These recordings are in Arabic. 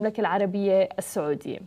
المملكة العربية السعودية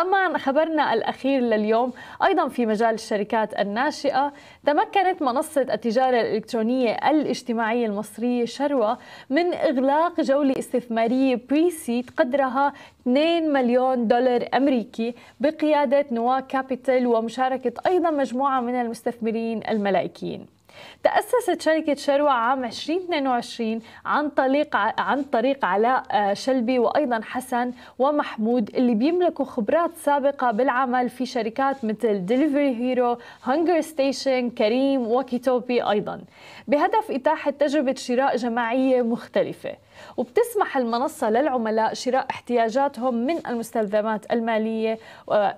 أما خبرنا الأخير لليوم أيضا في مجال الشركات الناشئة تمكنت منصة التجارة الإلكترونية الاجتماعية المصرية شروى من إغلاق جولة استثمارية بريسيت قدرها 2 مليون دولار أمريكي بقيادة نواة كابيتال ومشاركة أيضا مجموعة من المستثمرين الملائكيين تأسست شركة شروة عام 2022 عن طريق عن طريق علاء آه، شلبي وأيضا حسن ومحمود اللي بيملكوا خبرات سابقة بالعمل في شركات مثل ديليفري هيرو، هانجر ستيشن، كريم وكيتوبي أيضا بهدف إتاحة تجربة شراء جماعية مختلفة وبتسمح المنصة للعملاء شراء احتياجاتهم من المستلزمات المالية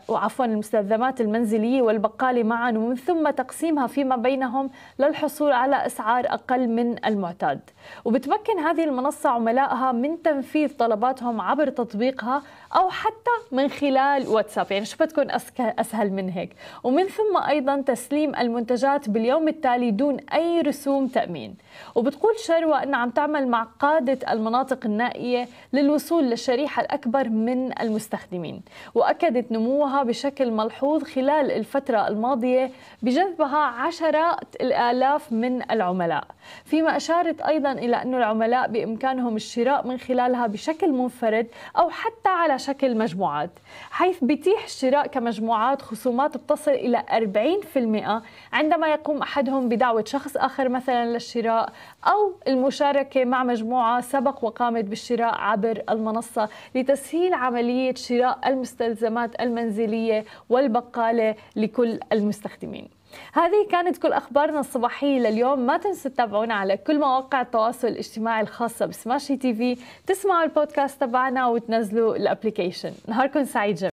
وعفوا المستلزمات المنزلية والبقالة معا ومن ثم تقسيمها فيما بينهم للحصول على أسعار أقل من المعتاد وبتمكن هذه المنصة عملائها من تنفيذ طلباتهم عبر تطبيقها أو حتى من خلال واتساب يعني شو بتكون أسهل من هيك ومن ثم أيضا تسليم المنتجات باليوم التالي دون أي رسوم تأمين وبتقول شروى أنها عم تعمل مع قادة المناطق النائية للوصول للشريحة الأكبر من المستخدمين وأكدت نموها بشكل ملحوظ خلال الفترة الماضية بجذبها عشرات الآلاف آلاف من العملاء فيما أشارت أيضا إلى أن العملاء بإمكانهم الشراء من خلالها بشكل منفرد أو حتى على شكل مجموعات حيث بيتيح الشراء كمجموعات خصومات بتصل إلى 40% عندما يقوم أحدهم بدعوة شخص آخر مثلا للشراء أو المشاركة مع مجموعة سبق وقامت بالشراء عبر المنصة لتسهيل عملية شراء المستلزمات المنزلية والبقالة لكل المستخدمين هذه كانت كل أخبارنا الصباحية لليوم ما تنسوا تتابعونا على كل مواقع التواصل الاجتماعي الخاصة بسماشي تي في تسمعوا البودكاست تبعنا وتنزلوا الابليكيشن نهاركم سعيد جميل